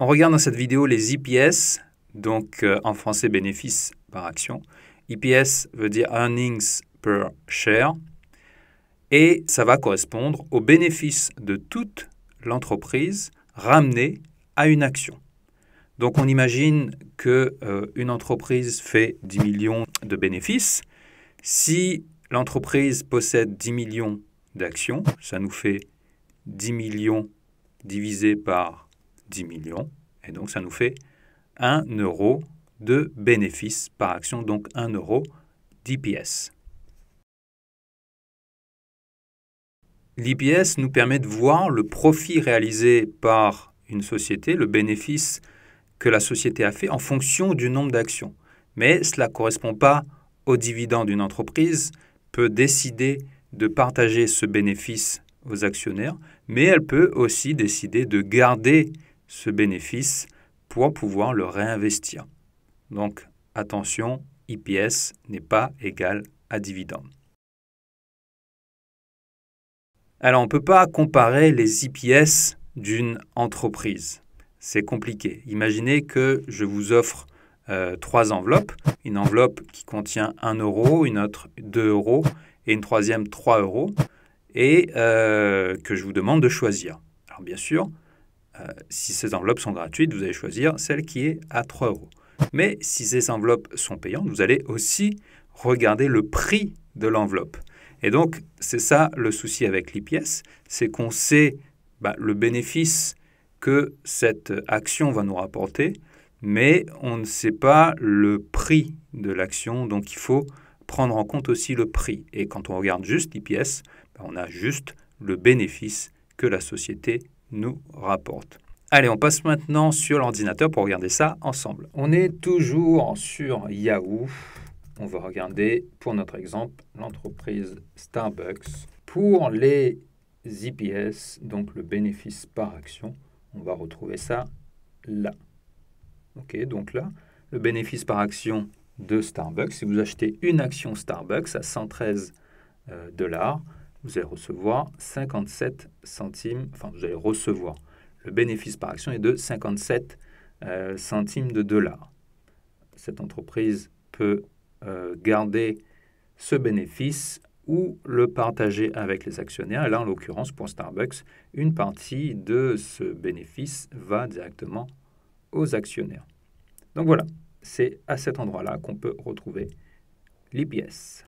On regarde dans cette vidéo les EPS, donc euh, en français bénéfice par action. EPS veut dire earnings per share et ça va correspondre au bénéfice de toute l'entreprise ramené à une action. Donc on imagine qu'une euh, entreprise fait 10 millions de bénéfices. Si l'entreprise possède 10 millions d'actions, ça nous fait 10 millions divisé par 10 millions. Et donc, ça nous fait 1 euro de bénéfice par action, donc 1 euro d'IPS. L'IPS nous permet de voir le profit réalisé par une société, le bénéfice que la société a fait en fonction du nombre d'actions. Mais cela ne correspond pas au dividende d'une entreprise, peut décider de partager ce bénéfice aux actionnaires, mais elle peut aussi décider de garder ce bénéfice pour pouvoir le réinvestir. Donc attention, IPS n'est pas égal à dividende. Alors on ne peut pas comparer les IPS d'une entreprise. C'est compliqué. Imaginez que je vous offre euh, trois enveloppes. Une enveloppe qui contient 1 euro, une autre 2 euros et une troisième 3 euros et euh, que je vous demande de choisir. Alors bien sûr, euh, si ces enveloppes sont gratuites, vous allez choisir celle qui est à 3 euros. Mais si ces enveloppes sont payantes, vous allez aussi regarder le prix de l'enveloppe. Et donc, c'est ça le souci avec l'IPS, c'est qu'on sait bah, le bénéfice que cette action va nous rapporter, mais on ne sait pas le prix de l'action, donc il faut prendre en compte aussi le prix. Et quand on regarde juste l'IPS, bah, on a juste le bénéfice que la société nous rapporte. Allez, on passe maintenant sur l'ordinateur pour regarder ça ensemble. On est toujours sur Yahoo. On va regarder, pour notre exemple, l'entreprise Starbucks. Pour les IPS, donc le bénéfice par action, on va retrouver ça là. OK, donc là, le bénéfice par action de Starbucks, si vous achetez une action Starbucks à 113 euh, dollars, vous allez recevoir 57 centimes, enfin vous allez recevoir, le bénéfice par action est de 57 euh, centimes de dollars. Cette entreprise peut euh, garder ce bénéfice ou le partager avec les actionnaires. Et là, en l'occurrence, pour Starbucks, une partie de ce bénéfice va directement aux actionnaires. Donc voilà, c'est à cet endroit-là qu'on peut retrouver l'IPS.